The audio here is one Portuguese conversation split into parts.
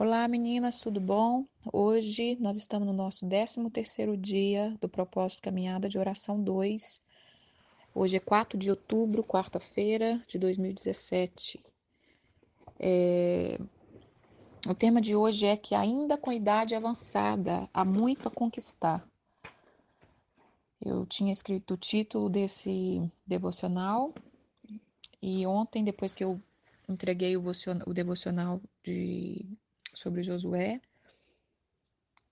Olá meninas, tudo bom? Hoje nós estamos no nosso 13 dia do propósito Caminhada de Oração 2. Hoje é 4 de outubro, quarta-feira de 2017. É... O tema de hoje é que ainda com idade avançada, há muito a conquistar. Eu tinha escrito o título desse devocional e ontem, depois que eu entreguei o devocional de sobre Josué,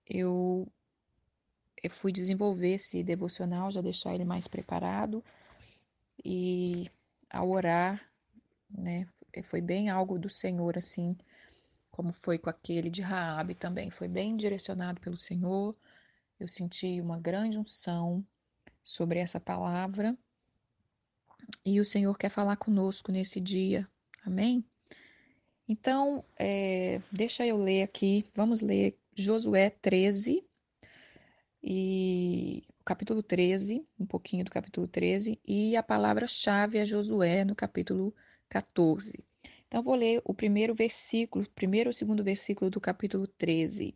eu, eu fui desenvolver esse devocional, já deixar ele mais preparado e ao orar, né, foi bem algo do Senhor assim, como foi com aquele de Raabe também, foi bem direcionado pelo Senhor. Eu senti uma grande unção sobre essa palavra. E o Senhor quer falar conosco nesse dia. Amém? Então, é, deixa eu ler aqui, vamos ler Josué 13, e capítulo 13, um pouquinho do capítulo 13, e a palavra-chave é Josué no capítulo 14. Então, vou ler o primeiro versículo, primeiro ou segundo versículo do capítulo 13.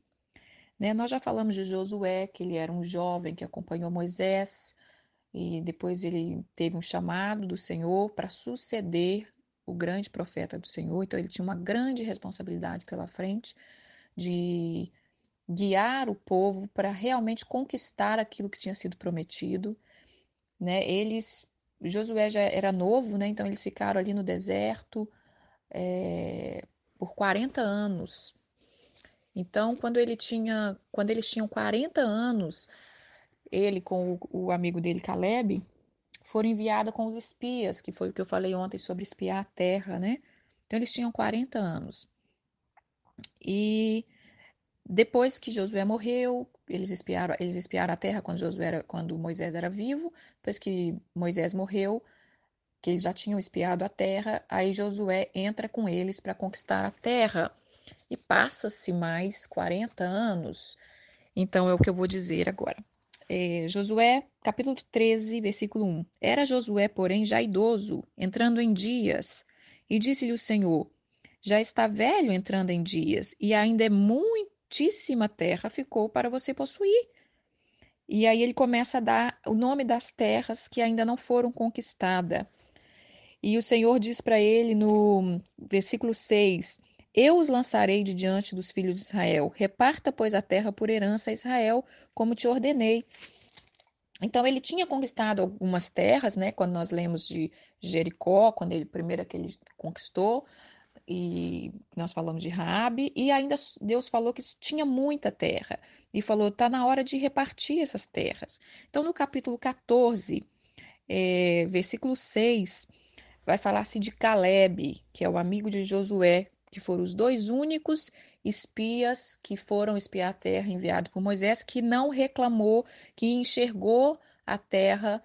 Né? Nós já falamos de Josué, que ele era um jovem que acompanhou Moisés, e depois ele teve um chamado do Senhor para suceder o grande profeta do Senhor, então ele tinha uma grande responsabilidade pela frente de guiar o povo para realmente conquistar aquilo que tinha sido prometido, né? Eles Josué já era novo, né? Então eles ficaram ali no deserto é, por 40 anos. Então, quando ele tinha, quando eles tinham 40 anos, ele com o, o amigo dele Caleb, foram enviadas com os espias, que foi o que eu falei ontem sobre espiar a terra, né? Então eles tinham 40 anos. E depois que Josué morreu, eles espiaram, eles espiaram a terra quando Josué era, quando Moisés era vivo. Depois que Moisés morreu, que eles já tinham espiado a terra, aí Josué entra com eles para conquistar a terra. E passa-se mais 40 anos. Então é o que eu vou dizer agora. É, Josué, capítulo 13, versículo 1. Era Josué, porém, já idoso, entrando em dias, e disse-lhe o Senhor: Já está velho entrando em dias, e ainda é muitíssima terra ficou para você possuir. E aí ele começa a dar o nome das terras que ainda não foram conquistadas. E o Senhor diz para ele no versículo 6: eu os lançarei de diante dos filhos de Israel. Reparta, pois, a terra por herança a Israel, como te ordenei. Então ele tinha conquistado algumas terras, né? Quando nós lemos de Jericó, quando ele primeiro que ele conquistou, e nós falamos de Raabe, e ainda Deus falou que tinha muita terra e falou: "Tá na hora de repartir essas terras". Então no capítulo 14, é, eh, versículo 6, vai falar-se de Caleb, que é o amigo de Josué, que foram os dois únicos espias que foram espiar a terra enviado por Moisés, que não reclamou, que enxergou a terra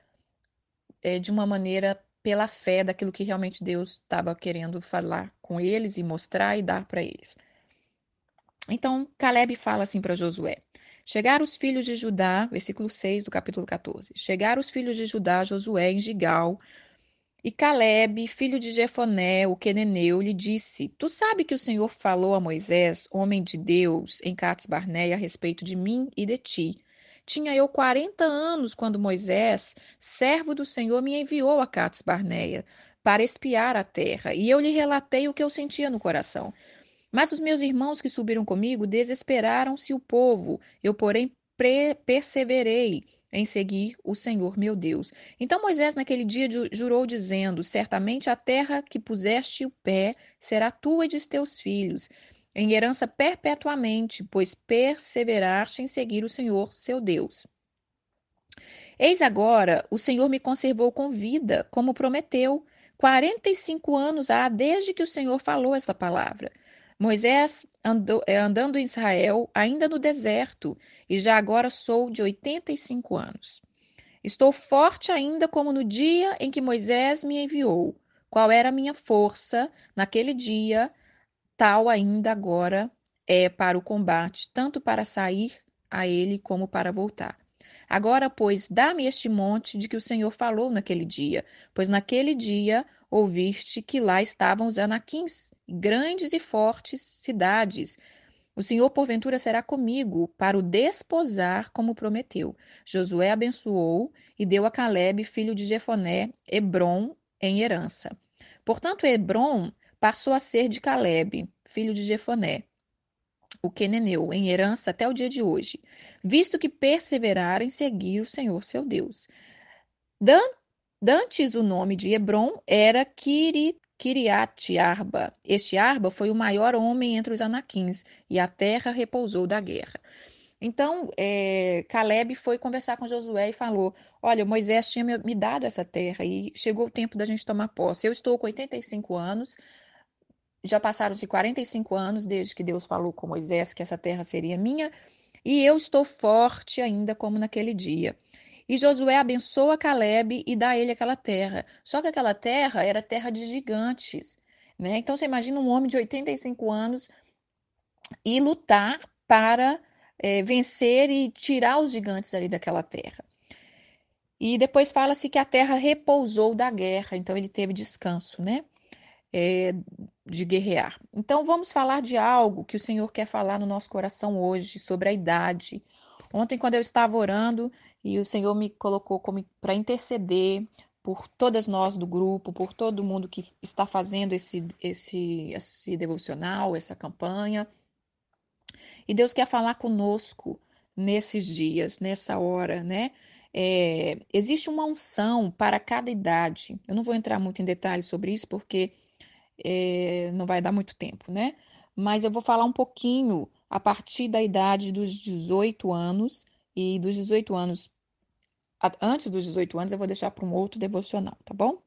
é, de uma maneira pela fé daquilo que realmente Deus estava querendo falar com eles e mostrar e dar para eles. Então, Caleb fala assim para Josué: Chegaram os filhos de Judá, versículo 6 do capítulo 14. Chegaram os filhos de Judá, Josué, em Gigal, e Caleb, filho de Jefoné, o queneneu, lhe disse: Tu sabe que o Senhor falou a Moisés, homem de Deus, em Cates Barneia, a respeito de mim e de ti. Tinha eu quarenta anos quando Moisés, servo do Senhor, me enviou a Cates Barneia para espiar a terra, e eu lhe relatei o que eu sentia no coração. Mas os meus irmãos que subiram comigo desesperaram-se o povo. Eu, porém, perseverei em seguir o Senhor meu Deus. Então Moisés naquele dia jurou dizendo: Certamente a terra que puseste o pé será tua e de teus filhos, em herança perpetuamente, pois perseveraste em seguir o Senhor seu Deus. Eis agora, o Senhor me conservou com vida, como prometeu. 45 anos há desde que o Senhor falou esta palavra. Moisés andou, é, andando em Israel ainda no deserto, e já agora sou de 85 anos. Estou forte ainda como no dia em que Moisés me enviou. Qual era a minha força naquele dia, tal ainda agora é para o combate, tanto para sair a ele como para voltar. Agora, pois, dá-me este monte de que o Senhor falou naquele dia, pois naquele dia ouviste que lá estavam os anaquins, grandes e fortes cidades. O Senhor, porventura, será comigo para o desposar, como prometeu. Josué abençoou e deu a Caleb, filho de Jefoné, Hebron, em herança. Portanto, Hebron passou a ser de Caleb, filho de Jefoné o Queneneu em herança até o dia de hoje, visto que perseveraram em seguir o Senhor seu Deus. Dan Dantes, o nome de Hebron era Kiri, Kiriat Arba. Este Arba foi o maior homem entre os anaquins, e a terra repousou da guerra. Então, é, Caleb foi conversar com Josué e falou: Olha, Moisés tinha me dado essa terra e chegou o tempo da gente tomar posse. Eu estou com 85 anos, já passaram-se 45 anos desde que Deus falou com Moisés que essa terra seria minha, e eu estou forte ainda como naquele dia. E Josué abençoa Caleb e dá a ele aquela terra. Só que aquela terra era terra de gigantes. Né? Então você imagina um homem de 85 anos e lutar para é, vencer e tirar os gigantes ali daquela terra. E depois fala-se que a terra repousou da guerra, então ele teve descanso, né? é, de guerrear. Então, vamos falar de algo que o Senhor quer falar no nosso coração hoje, sobre a idade. Ontem, quando eu estava orando e o Senhor me colocou para interceder por todas nós do grupo, por todo mundo que está fazendo esse, esse, esse devocional, essa campanha. E Deus quer falar conosco nesses dias, nessa hora, né? É, existe uma unção para cada idade. Eu não vou entrar muito em detalhes sobre isso, porque é, não vai dar muito tempo, né? Mas eu vou falar um pouquinho a partir da idade dos 18 anos e dos 18 anos antes dos 18 anos eu vou deixar para um outro devocional, tá bom?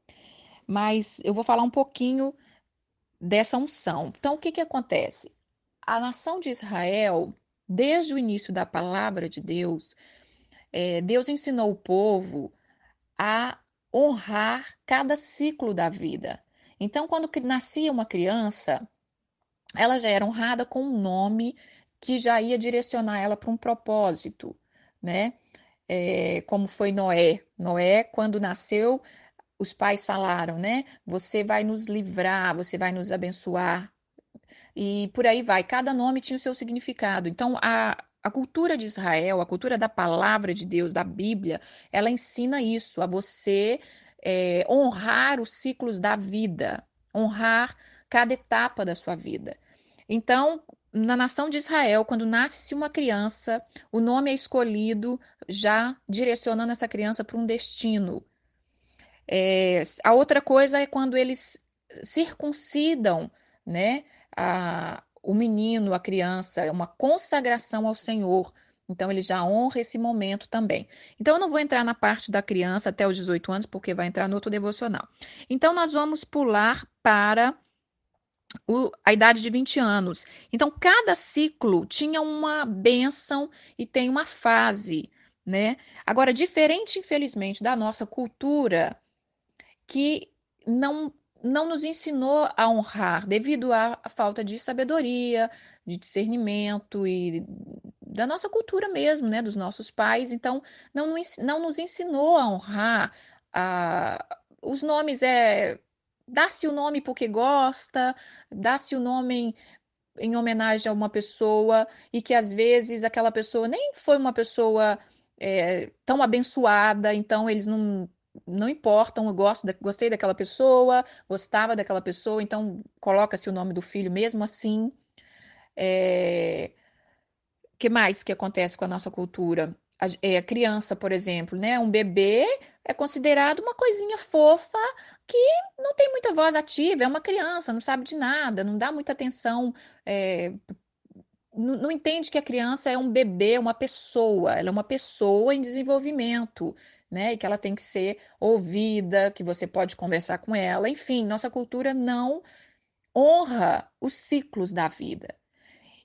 Mas eu vou falar um pouquinho dessa unção. Então, o que, que acontece? A nação de Israel, desde o início da palavra de Deus, é, Deus ensinou o povo a honrar cada ciclo da vida. Então, quando nascia uma criança, ela já era honrada com um nome que já ia direcionar ela para um propósito, né? É, como foi Noé. Noé, quando nasceu, os pais falaram, né? Você vai nos livrar, você vai nos abençoar. E por aí vai. Cada nome tinha o seu significado. Então, a, a cultura de Israel, a cultura da palavra de Deus, da Bíblia, ela ensina isso, a você é, honrar os ciclos da vida, honrar cada etapa da sua vida. Então, na nação de Israel, quando nasce uma criança, o nome é escolhido já direcionando essa criança para um destino. É, a outra coisa é quando eles circuncidam né, a, o menino, a criança, é uma consagração ao Senhor. Então, ele já honra esse momento também. Então, eu não vou entrar na parte da criança até os 18 anos, porque vai entrar no outro devocional. Então, nós vamos pular para o, a idade de 20 anos. Então, cada ciclo tinha uma benção e tem uma fase, né? Agora, diferente, infelizmente, da nossa cultura, que não não nos ensinou a honrar devido à falta de sabedoria, de discernimento e da nossa cultura mesmo, né, dos nossos pais. Então, não, não nos ensinou a honrar a, os nomes é dá-se o nome porque gosta, dá-se o nome em, em, homenagem a uma pessoa e que às vezes aquela pessoa nem foi uma pessoa é, tão abençoada, então eles não não importam, eu gosto gostei daquela pessoa, gostava daquela pessoa, então coloca-se o nome do filho mesmo assim. É, que mais que acontece com a nossa cultura? A, é, a criança, por exemplo, né? Um bebê é considerado uma coisinha fofa que não tem muita voz ativa, é uma criança, não sabe de nada, não dá muita atenção é, não entende que a criança é um bebê, uma pessoa, ela é uma pessoa em desenvolvimento, né? E que ela tem que ser ouvida, que você pode conversar com ela, enfim, nossa cultura não honra os ciclos da vida.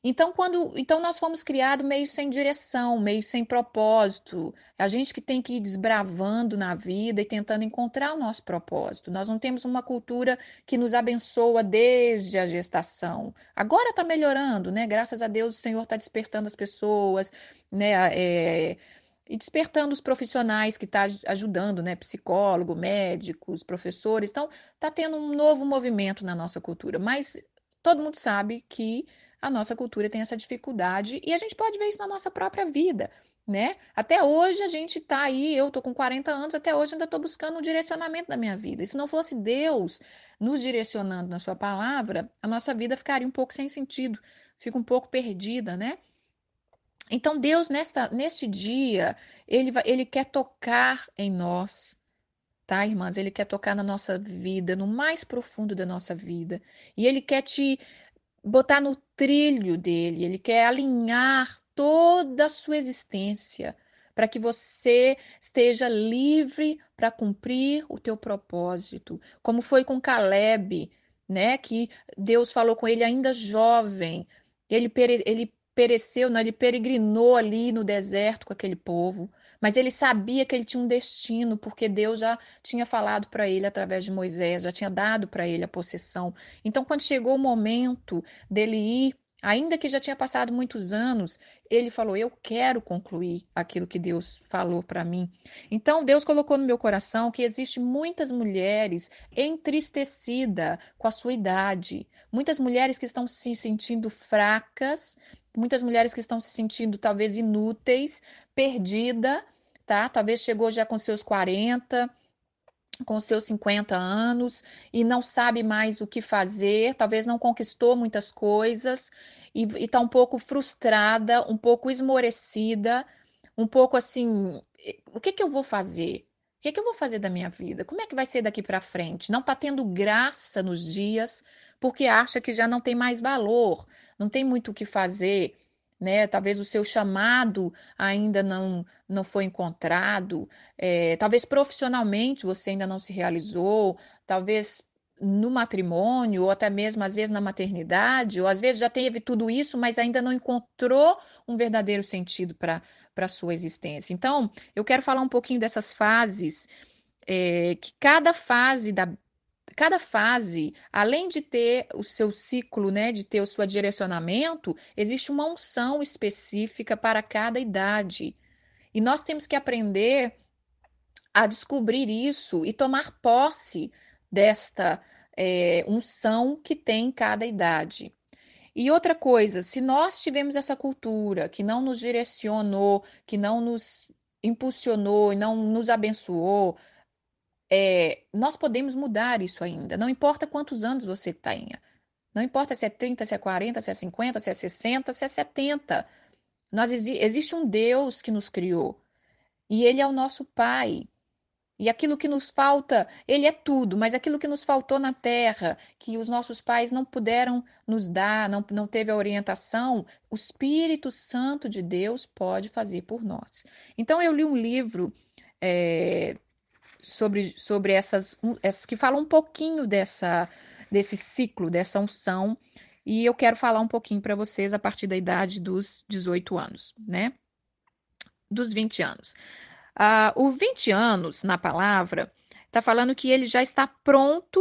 Então, quando, então nós fomos criados meio sem direção, meio sem propósito. A gente que tem que ir desbravando na vida e tentando encontrar o nosso propósito. Nós não temos uma cultura que nos abençoa desde a gestação. Agora está melhorando, né? Graças a Deus o Senhor está despertando as pessoas, né? É e despertando os profissionais que estão tá ajudando, né? Psicólogo, médicos, professores. Então, está tendo um novo movimento na nossa cultura. Mas todo mundo sabe que a nossa cultura tem essa dificuldade e a gente pode ver isso na nossa própria vida, né? Até hoje a gente tá aí, eu tô com 40 anos, até hoje ainda tô buscando um direcionamento da minha vida. E se não fosse Deus nos direcionando na sua palavra, a nossa vida ficaria um pouco sem sentido, fica um pouco perdida, né? Então Deus nesta neste dia, ele ele quer tocar em nós, tá, irmãs? Ele quer tocar na nossa vida, no mais profundo da nossa vida. E ele quer te botar no trilho dele, ele quer alinhar toda a sua existência para que você esteja livre para cumprir o teu propósito, como foi com Caleb, né, que Deus falou com ele ainda jovem. Ele ele pereceu, não? ele peregrinou ali no deserto com aquele povo. Mas ele sabia que ele tinha um destino, porque Deus já tinha falado para ele através de Moisés, já tinha dado para ele a possessão. Então, quando chegou o momento dele ir ainda que já tinha passado muitos anos, ele falou: Eu quero concluir aquilo que Deus falou para mim. Então, Deus colocou no meu coração que existe muitas mulheres entristecidas com a sua idade, muitas mulheres que estão se sentindo fracas, muitas mulheres que estão se sentindo talvez inúteis, perdida tá? Talvez chegou já com seus 40, com seus 50 anos e não sabe mais o que fazer, talvez não conquistou muitas coisas e está um pouco frustrada, um pouco esmorecida, um pouco assim: o que, que eu vou fazer? O que, que eu vou fazer da minha vida? Como é que vai ser daqui para frente? Não está tendo graça nos dias porque acha que já não tem mais valor, não tem muito o que fazer né? Talvez o seu chamado ainda não não foi encontrado, é, talvez profissionalmente você ainda não se realizou, talvez no matrimônio, ou até mesmo às vezes na maternidade, ou às vezes já teve tudo isso, mas ainda não encontrou um verdadeiro sentido para a sua existência. Então, eu quero falar um pouquinho dessas fases, é, que cada fase da, cada fase, além de ter o seu ciclo, né, de ter o seu direcionamento, existe uma unção específica para cada idade. E nós temos que aprender a descobrir isso e tomar posse desta é, unção que tem cada idade. E outra coisa, se nós tivemos essa cultura que não nos direcionou, que não nos impulsionou e não nos abençoou, é, nós podemos mudar isso ainda. Não importa quantos anos você tenha. Não importa se é 30, se é 40, se é 50, se é 60, se é 70. Nós, existe um Deus que nos criou. E Ele é o nosso Pai. E aquilo que nos falta, Ele é tudo, mas aquilo que nos faltou na terra, que os nossos pais não puderam nos dar, não, não teve a orientação, o Espírito Santo de Deus pode fazer por nós. Então, eu li um livro é, sobre, sobre essas, essas que falam um pouquinho dessa, desse ciclo, dessa unção. E eu quero falar um pouquinho para vocês a partir da idade dos 18 anos, né? Dos 20 anos. Uh, o 20 anos, na palavra, está falando que ele já está pronto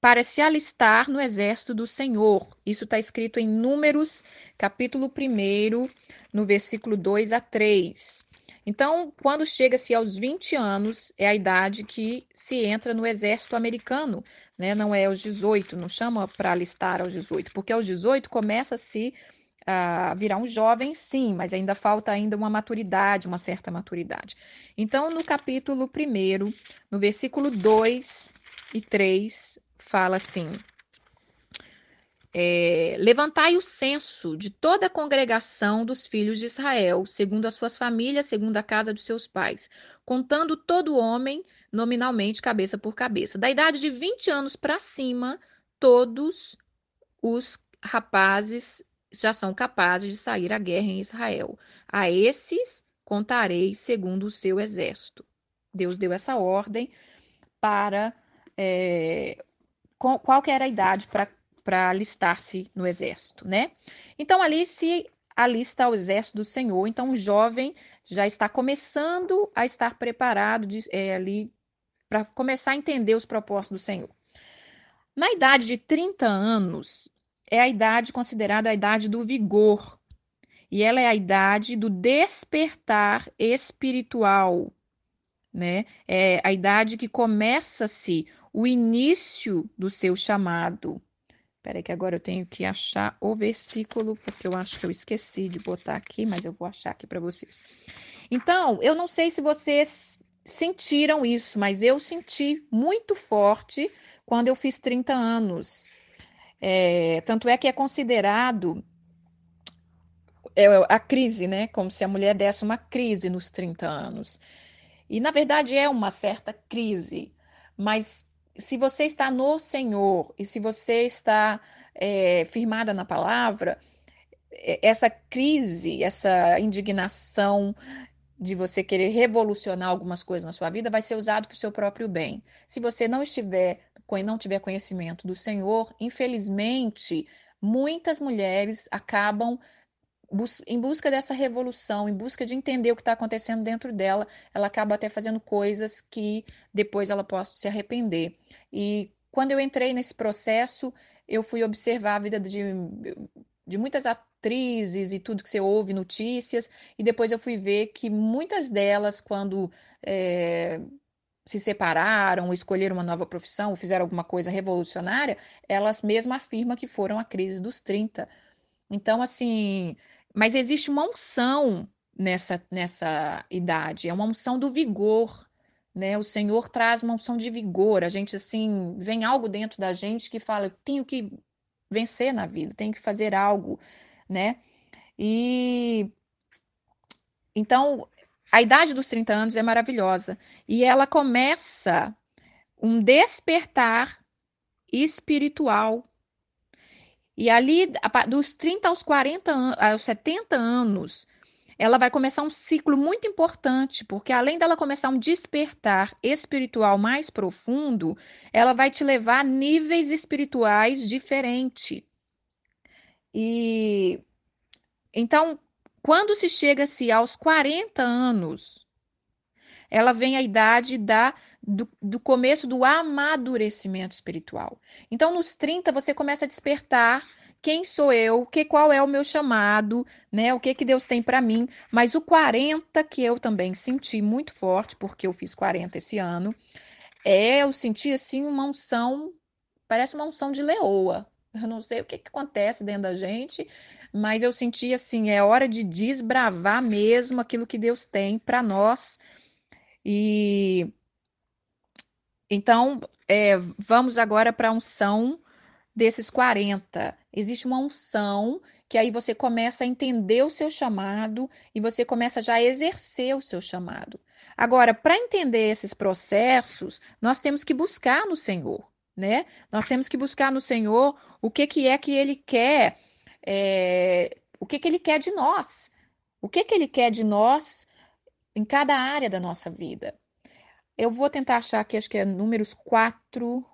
para se alistar no exército do Senhor. Isso está escrito em Números, capítulo 1, no versículo 2 a 3. Então, quando chega-se aos 20 anos, é a idade que se entra no exército americano, né? Não é aos 18, não chama para alistar aos 18, porque aos 18 começa-se a virar um jovem, sim, mas ainda falta ainda uma maturidade, uma certa maturidade. Então, no capítulo 1, no versículo 2 e 3, fala assim: é, levantai o censo de toda a congregação dos filhos de Israel, segundo as suas famílias, segundo a casa dos seus pais, contando todo homem nominalmente, cabeça por cabeça. Da idade de 20 anos para cima, todos os rapazes já são capazes de sair à guerra em Israel. A esses contarei segundo o seu exército. Deus deu essa ordem para. É, qual, era a idade para para alistar-se no exército, né? Então ali se alista ao exército do Senhor. Então o jovem já está começando a estar preparado de, é, ali para começar a entender os propósitos do Senhor. Na idade de 30 anos é a idade considerada a idade do vigor. E ela é a idade do despertar espiritual, né? É a idade que começa-se o início do seu chamado. Peraí que agora eu tenho que achar o versículo, porque eu acho que eu esqueci de botar aqui, mas eu vou achar aqui para vocês. Então, eu não sei se vocês sentiram isso, mas eu senti muito forte quando eu fiz 30 anos. É, tanto é que é considerado é, é, a crise, né? Como se a mulher desse uma crise nos 30 anos. E, na verdade, é uma certa crise, mas se você está no Senhor e se você está é, firmada na palavra, essa crise, essa indignação de você querer revolucionar algumas coisas na sua vida vai ser usado para o seu próprio bem. Se você não estiver, não tiver conhecimento do Senhor, infelizmente, muitas mulheres acabam bus em busca dessa revolução, em busca de entender o que está acontecendo dentro dela, ela acaba até fazendo coisas que depois ela possa se arrepender. E quando eu entrei nesse processo, eu fui observar a vida de, de muitas atrizes e tudo que você ouve, notícias, e depois eu fui ver que muitas delas, quando. É se separaram, escolheram uma nova profissão, ou fizeram alguma coisa revolucionária, elas mesmas afirmam que foram a crise dos 30. Então, assim, mas existe uma unção nessa, nessa idade, é uma unção do vigor, né? O Senhor traz uma unção de vigor. A gente assim vem algo dentro da gente que fala, tenho que vencer na vida, tenho que fazer algo, né? E então a idade dos 30 anos é maravilhosa e ela começa um despertar espiritual e ali, dos 30 aos 40, aos 70 anos, ela vai começar um ciclo muito importante, porque além dela começar um despertar espiritual mais profundo, ela vai te levar a níveis espirituais diferentes. E então, quando se chega-se aos 40 anos, ela vem a idade da, do, do começo do amadurecimento espiritual. Então, nos 30, você começa a despertar quem sou eu, que qual é o meu chamado, né? O que que Deus tem para mim? Mas o 40 que eu também senti muito forte, porque eu fiz 40 esse ano, é eu senti assim uma unção, parece uma unção de leoa. Eu não sei o que que acontece dentro da gente, mas eu senti assim, é hora de desbravar mesmo aquilo que Deus tem para nós e então é, vamos agora para a unção desses 40. Existe uma unção que aí você começa a entender o seu chamado e você começa já a exercer o seu chamado. Agora, para entender esses processos, nós temos que buscar no Senhor, né? Nós temos que buscar no Senhor o que, que é que Ele quer, é, o que, que Ele quer de nós. O que, que Ele quer de nós em cada área da nossa vida. Eu vou tentar achar aqui, acho que é números 4.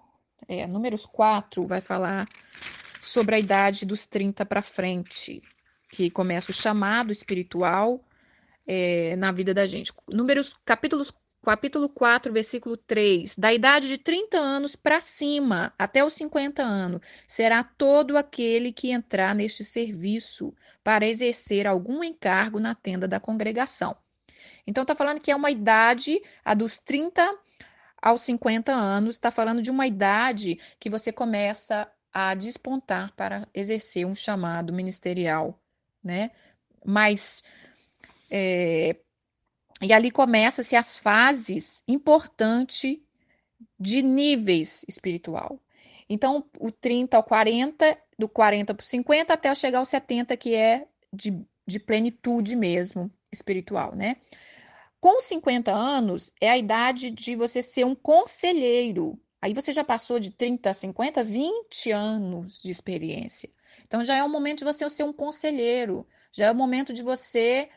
É, números 4 vai falar sobre a idade dos 30 para frente, que começa o chamado espiritual é, na vida da gente. Números, capítulos, capítulo 4, versículo 3. Da idade de 30 anos para cima, até os 50 anos, será todo aquele que entrar neste serviço para exercer algum encargo na tenda da congregação então, está falando que é uma idade, a dos 30 aos 50 anos, está falando de uma idade que você começa a despontar para exercer um chamado ministerial, né? Mas. É, e ali começam-se as fases importantes de níveis espiritual. Então, o 30 ao 40, do 40 para o 50 até chegar aos 70, que é de, de plenitude mesmo espiritual, né? Com 50 anos é a idade de você ser um conselheiro. Aí você já passou de 30 a 50, 20 anos de experiência. Então já é o momento de você ser um conselheiro, já é o momento de você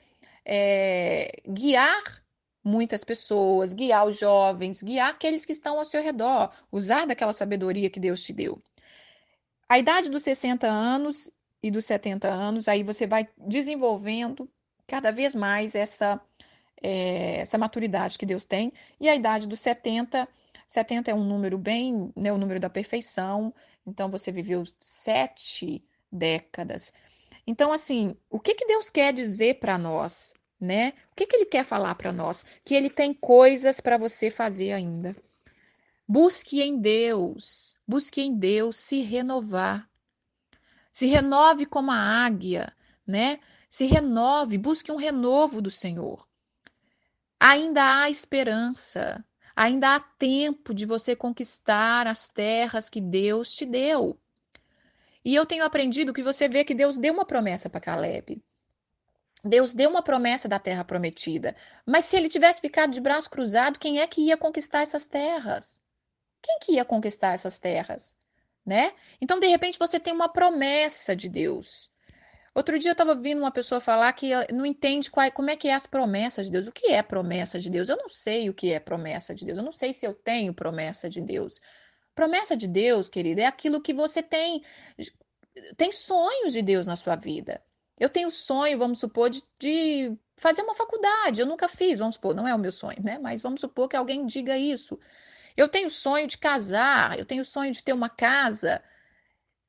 é, guiar muitas pessoas, guiar os jovens, guiar aqueles que estão ao seu redor, usar daquela sabedoria que Deus te deu. A idade dos 60 anos e dos 70 anos, aí você vai desenvolvendo cada vez mais essa, é, essa maturidade que Deus tem. E a idade dos 70, 70 é um número bem, né, o número da perfeição, então você viveu sete décadas. Então, assim, o que, que Deus quer dizer para nós? Né? O que, que ele quer falar para nós? Que ele tem coisas para você fazer ainda. Busque em Deus, busque em Deus se renovar. Se renove como a águia, né? Se renove, busque um renovo do Senhor. Ainda há esperança, ainda há tempo de você conquistar as terras que Deus te deu. E eu tenho aprendido que você vê que Deus deu uma promessa para Caleb. Deus deu uma promessa da terra prometida. Mas se ele tivesse ficado de braço cruzado, quem é que ia conquistar essas terras? Quem que ia conquistar essas terras? Né? Então, de repente, você tem uma promessa de Deus. Outro dia eu estava ouvindo uma pessoa falar que não entende qual, como é que é as promessas de Deus. O que é promessa de Deus? Eu não sei o que é promessa de Deus. Eu não sei se eu tenho promessa de Deus. Promessa de Deus, querida, é aquilo que você tem. Tem sonhos de Deus na sua vida. Eu tenho sonho, vamos supor, de, de fazer uma faculdade. Eu nunca fiz, vamos supor, não é o meu sonho, né? Mas vamos supor que alguém diga isso. Eu tenho sonho de casar, eu tenho sonho de ter uma casa.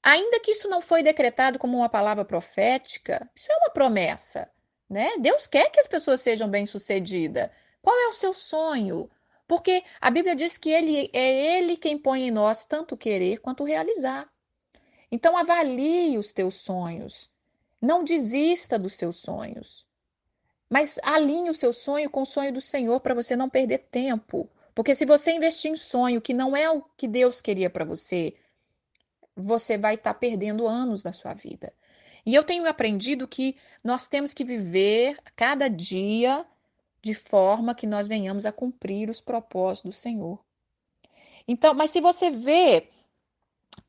Ainda que isso não foi decretado como uma palavra profética, isso é uma promessa, né? Deus quer que as pessoas sejam bem-sucedidas. Qual é o seu sonho? Porque a Bíblia diz que ele é ele quem põe em nós tanto querer quanto realizar. Então avalie os teus sonhos. Não desista dos seus sonhos. Mas alinhe o seu sonho com o sonho do Senhor para você não perder tempo. Porque se você investir em sonho que não é o que Deus queria para você, você vai estar tá perdendo anos da sua vida. E eu tenho aprendido que nós temos que viver cada dia de forma que nós venhamos a cumprir os propósitos do Senhor. Então, mas se você vê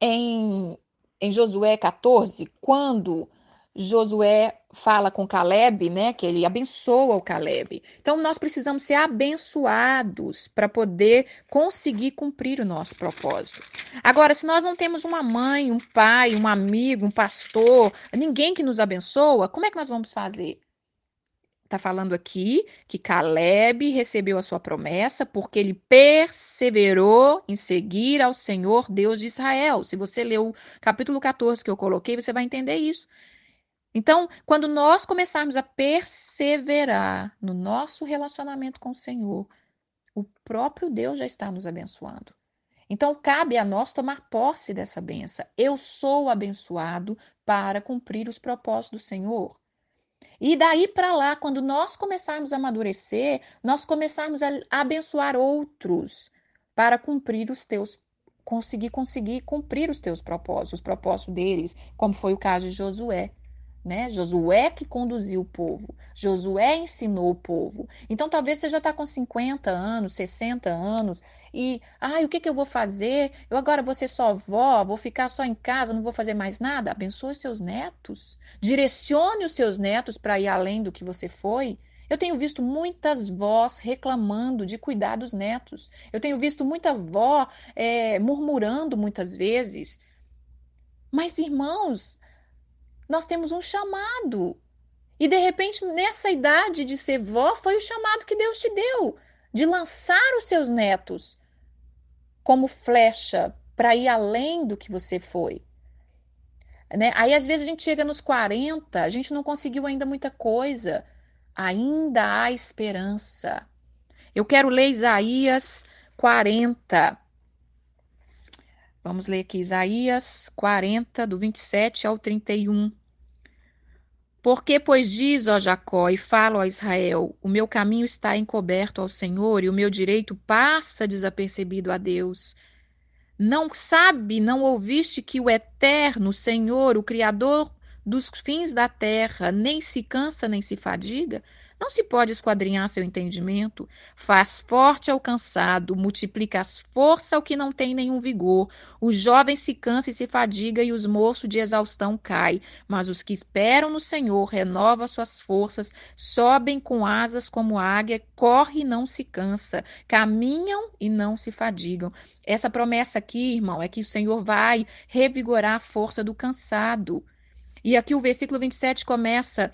em, em Josué 14, quando Josué fala com Caleb, né, que ele abençoa o Caleb. Então nós precisamos ser abençoados para poder conseguir cumprir o nosso propósito. Agora, se nós não temos uma mãe, um pai, um amigo, um pastor, ninguém que nos abençoa, como é que nós vamos fazer? Está falando aqui que Caleb recebeu a sua promessa porque ele perseverou em seguir ao Senhor Deus de Israel. Se você leu o capítulo 14 que eu coloquei, você vai entender isso então, quando nós começarmos a perseverar no nosso relacionamento com o Senhor, o próprio Deus já está nos abençoando. Então, cabe a nós tomar posse dessa benção. Eu sou abençoado para cumprir os propósitos do Senhor. E daí para lá, quando nós começarmos a amadurecer, nós começarmos a abençoar outros para cumprir os teus conseguir conseguir cumprir os teus propósitos, os propósitos deles, como foi o caso de Josué. Né? Josué que conduziu o povo, Josué ensinou o povo. Então talvez você já está com 50 anos, 60 anos, e ai, o que, que eu vou fazer? Eu agora vou ser só vó, vou ficar só em casa, não vou fazer mais nada. Abençoe seus netos, direcione os seus netos para ir além do que você foi. Eu tenho visto muitas vós reclamando de cuidar dos netos. Eu tenho visto muita vó é, murmurando muitas vezes. Mas, irmãos, nós temos um chamado. E de repente, nessa idade de ser vó, foi o chamado que Deus te deu de lançar os seus netos como flecha para ir além do que você foi. Né? Aí às vezes a gente chega nos 40, a gente não conseguiu ainda muita coisa. Ainda há esperança. Eu quero ler Isaías 40, Vamos ler aqui Isaías 40, do 27 ao 31. Porque, pois diz, ó Jacó, e falo a Israel: o meu caminho está encoberto ao Senhor, e o meu direito passa desapercebido a Deus. Não sabe, não ouviste que o Eterno, Senhor, o Criador dos fins da terra, nem se cansa nem se fadiga, não se pode esquadrinhar seu entendimento. Faz forte ao cansado, multiplica as forças ao que não tem nenhum vigor. O jovem se cansa e se fadiga, e os moços de exaustão cai. Mas os que esperam no Senhor renovam suas forças, sobem com asas como águia, corre e não se cansa, caminham e não se fadigam. Essa promessa aqui, irmão, é que o Senhor vai revigorar a força do cansado. E aqui o versículo 27 começa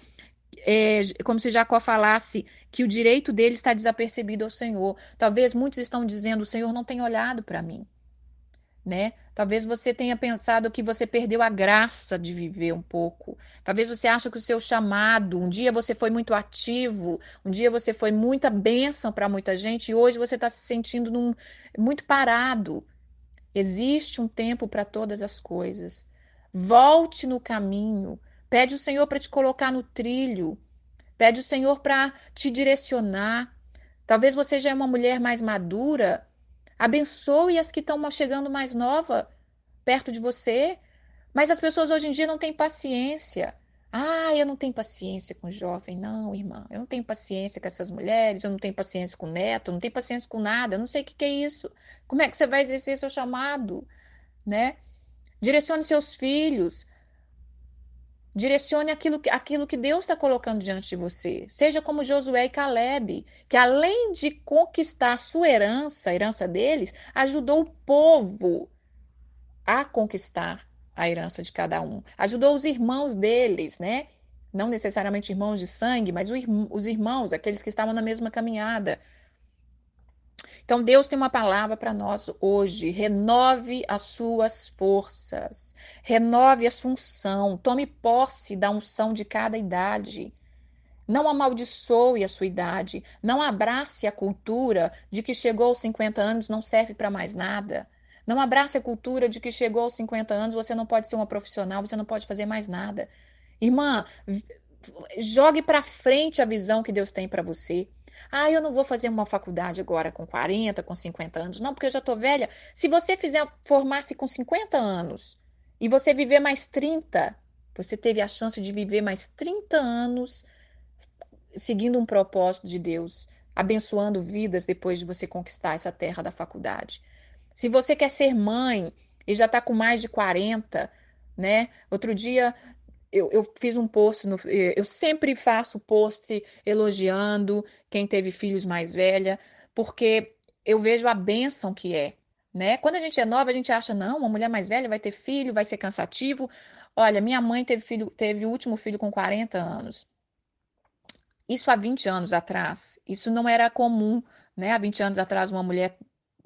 é, como se Jacó falasse que o direito dele está desapercebido ao Senhor. Talvez muitos estão dizendo: o Senhor não tem olhado para mim. Né? Talvez você tenha pensado que você perdeu a graça de viver um pouco. Talvez você ache que o seu chamado, um dia você foi muito ativo, um dia você foi muita bênção para muita gente e hoje você está se sentindo num, muito parado. Existe um tempo para todas as coisas. Volte no caminho. Pede o Senhor para te colocar no trilho. Pede o Senhor para te direcionar. Talvez você já é uma mulher mais madura. Abençoe as que estão chegando mais nova perto de você. Mas as pessoas hoje em dia não têm paciência. Ah, eu não tenho paciência com jovem. Não, irmã. Eu não tenho paciência com essas mulheres. Eu não tenho paciência com neto. Eu não tenho paciência com nada. Eu não sei o que, que é isso. Como é que você vai exercer seu chamado? Né? Direcione seus filhos. Direcione aquilo que, aquilo que Deus está colocando diante de você. Seja como Josué e Caleb, que além de conquistar sua herança, a herança deles, ajudou o povo a conquistar a herança de cada um. Ajudou os irmãos deles, né? Não necessariamente irmãos de sangue, mas os irmãos, aqueles que estavam na mesma caminhada. Então, Deus tem uma palavra para nós hoje. Renove as suas forças, renove a sua unção, tome posse da unção de cada idade. Não amaldiçoe a sua idade, não abrace a cultura de que chegou aos 50 anos não serve para mais nada. Não abrace a cultura de que chegou aos 50 anos você não pode ser uma profissional, você não pode fazer mais nada. Irmã, jogue para frente a visão que Deus tem para você. Ah, eu não vou fazer uma faculdade agora com 40, com 50 anos. Não, porque eu já estou velha. Se você fizer formar-se com 50 anos e você viver mais 30, você teve a chance de viver mais 30 anos seguindo um propósito de Deus, abençoando vidas depois de você conquistar essa terra da faculdade. Se você quer ser mãe e já está com mais de 40, né? Outro dia eu, eu fiz um post, no, eh, eu sempre faço post elogiando quem teve filhos mais velha, porque eu vejo a bênção que é. Né? Quando a gente é nova, a gente acha, não, uma mulher mais velha vai ter filho, vai ser cansativo. Olha, minha mãe teve, filho, teve o último filho com 40 anos. Isso há 20 anos atrás. Isso não era comum, né? Há 20 anos atrás, uma mulher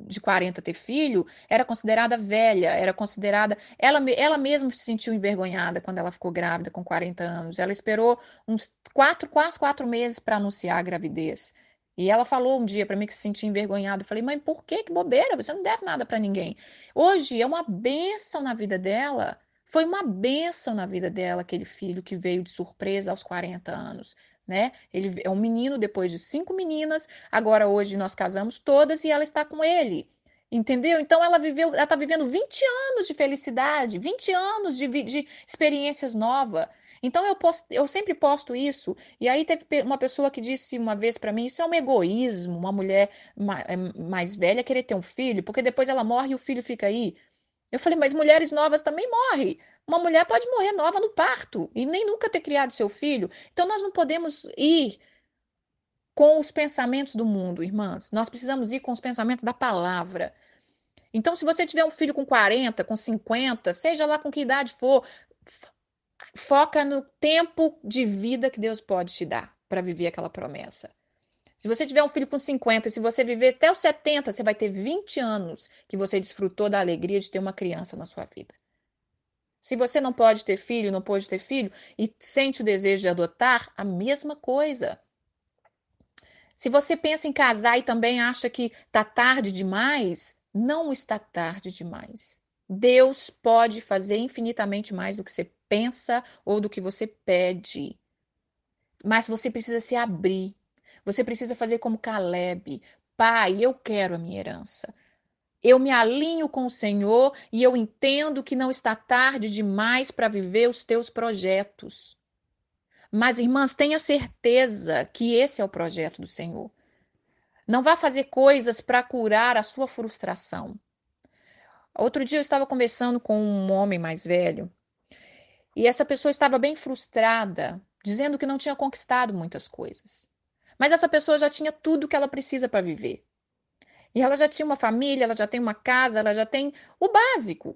de 40 ter filho era considerada velha, era considerada. Ela, ela mesma se sentiu envergonhada quando ela ficou grávida com 40 anos. Ela esperou uns quatro, quase quatro meses para anunciar a gravidez. E ela falou um dia para mim que se sentia envergonhada. Eu falei, mãe, por que? Que bobeira, você não deve nada para ninguém. Hoje é uma benção na vida dela. Foi uma benção na vida dela aquele filho que veio de surpresa aos 40 anos né? Ele é um menino depois de cinco meninas, agora hoje nós casamos todas e ela está com ele. Entendeu? Então ela viveu, ela está vivendo 20 anos de felicidade, 20 anos de, de experiências novas. Então eu, posto, eu sempre posto isso. E aí teve uma pessoa que disse uma vez para mim, isso é um egoísmo, uma mulher eh, mais velha querer ter um filho, porque depois ela morre e o filho fica aí. Eu falei, mas mulheres novas também morrem. Uma mulher pode morrer nova no parto e nem nunca ter criado seu filho. Então nós não podemos ir com os pensamentos do mundo, irmãs. Nós precisamos ir com os pensamentos da palavra. Então, se você tiver um filho com 40, com 50, seja lá com que idade for, foca no tempo de vida que Deus pode te dar para viver aquela promessa. Se você tiver um filho com 50, se você viver até os 70, você vai ter 20 anos que você desfrutou da alegria de ter uma criança na sua vida. Se você não pode ter filho, não pode ter filho e sente o desejo de adotar, a mesma coisa. Se você pensa em casar e também acha que está tarde demais, não está tarde demais. Deus pode fazer infinitamente mais do que você pensa ou do que você pede. Mas você precisa se abrir. Você precisa fazer como Caleb. Pai, eu quero a minha herança eu me alinho com o Senhor e eu entendo que não está tarde demais para viver os teus projetos. Mas, irmãs, tenha certeza que esse é o projeto do Senhor. Não vá fazer coisas para curar a sua frustração. Outro dia eu estava conversando com um homem mais velho e essa pessoa estava bem frustrada, dizendo que não tinha conquistado muitas coisas. Mas essa pessoa já tinha tudo que ela precisa para viver. E ela já tinha uma família, ela já tem uma casa, ela já tem o básico.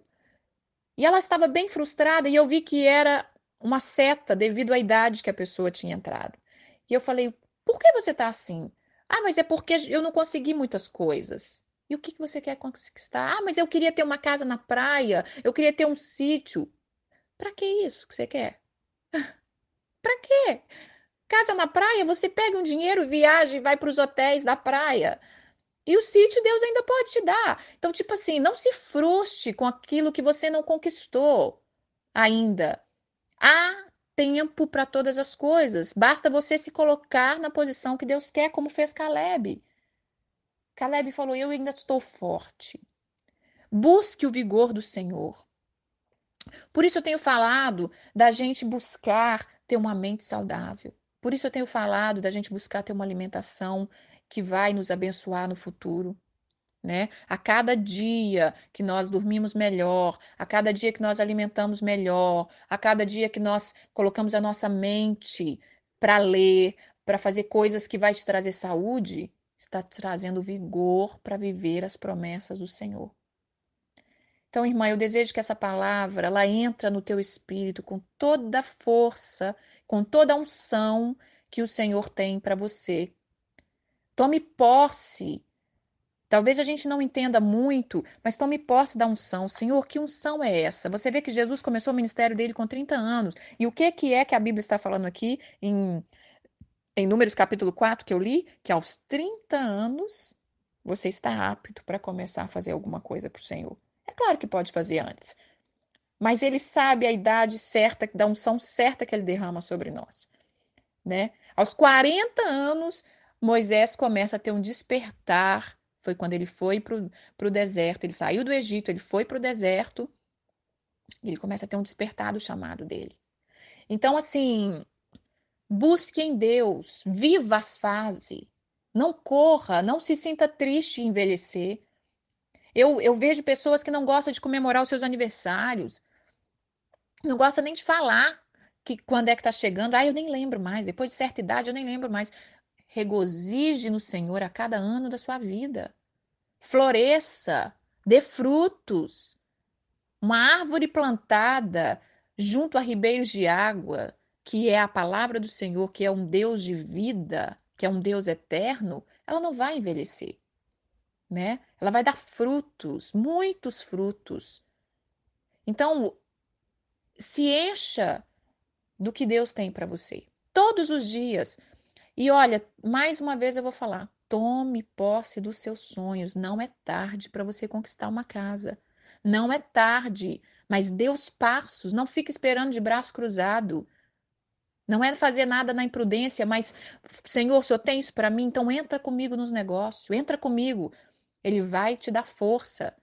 E ela estava bem frustrada e eu vi que era uma seta devido à idade que a pessoa tinha entrado. E eu falei: por que você está assim? Ah, mas é porque eu não consegui muitas coisas. E o que, que você quer conquistar? Ah, mas eu queria ter uma casa na praia, eu queria ter um sítio. Para que isso que você quer? Para quê? Casa na praia, você pega um dinheiro, viaja e vai para os hotéis da praia. E o sítio Deus ainda pode te dar. Então, tipo assim, não se frustre com aquilo que você não conquistou ainda. Há tempo para todas as coisas. Basta você se colocar na posição que Deus quer, como fez Caleb. Caleb falou: Eu ainda estou forte. Busque o vigor do Senhor. Por isso eu tenho falado da gente buscar ter uma mente saudável. Por isso eu tenho falado da gente buscar ter uma alimentação que vai nos abençoar no futuro. Né? A cada dia que nós dormimos melhor, a cada dia que nós alimentamos melhor, a cada dia que nós colocamos a nossa mente para ler, para fazer coisas que vai te trazer saúde, está trazendo vigor para viver as promessas do Senhor. Então, irmã, eu desejo que essa palavra ela entra no teu espírito com toda a força, com toda a unção que o Senhor tem para você Tome posse. Talvez a gente não entenda muito, mas tome posse da unção. Senhor, que unção é essa? Você vê que Jesus começou o ministério dele com 30 anos. E o que, que é que a Bíblia está falando aqui em, em Números capítulo 4 que eu li? Que aos 30 anos você está apto para começar a fazer alguma coisa para o Senhor. É claro que pode fazer antes, mas ele sabe a idade certa, da unção certa que ele derrama sobre nós. Né? Aos 40 anos, Moisés começa a ter um despertar. Foi quando ele foi para o deserto, ele saiu do Egito, ele foi para o deserto. Ele começa a ter um despertar do chamado dele. Então, assim, busque em Deus, viva as fases. Não corra, não se sinta triste em envelhecer. Eu, eu vejo pessoas que não gostam de comemorar os seus aniversários, não gosta nem de falar que quando é que está chegando. Ah, eu nem lembro mais. Depois de certa idade, eu nem lembro mais regozije no Senhor a cada ano da sua vida. Floresça, dê frutos. Uma árvore plantada junto a ribeiros de água, que é a palavra do Senhor, que é um Deus de vida, que é um Deus eterno, ela não vai envelhecer, né? Ela vai dar frutos, muitos frutos. Então, se encha do que Deus tem para você. Todos os dias, e olha, mais uma vez eu vou falar: tome posse dos seus sonhos. Não é tarde para você conquistar uma casa. Não é tarde, mas dê os passos. Não fique esperando de braço cruzado. Não é fazer nada na imprudência, mas Senhor, se eu tenho isso para mim, então entra comigo nos negócios, entra comigo. Ele vai te dar força,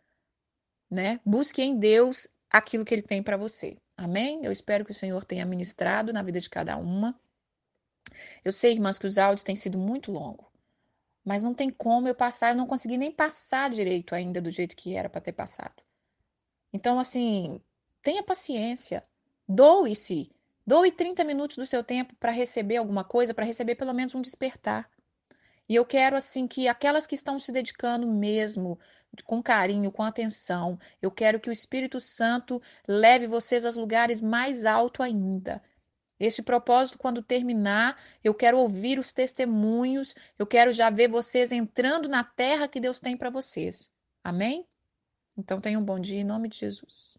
né? Busque em Deus aquilo que ele tem para você. Amém? Eu espero que o Senhor tenha ministrado na vida de cada uma. Eu sei, irmãs, que os áudios têm sido muito longos. Mas não tem como eu passar, eu não consegui nem passar direito ainda do jeito que era para ter passado. Então, assim, tenha paciência, doe-se, doe 30 minutos do seu tempo para receber alguma coisa, para receber pelo menos um despertar. E eu quero, assim, que aquelas que estão se dedicando mesmo, com carinho, com atenção, eu quero que o Espírito Santo leve vocês aos lugares mais alto ainda. Este propósito, quando terminar, eu quero ouvir os testemunhos, eu quero já ver vocês entrando na terra que Deus tem para vocês. Amém? Então tenham um bom dia em nome de Jesus.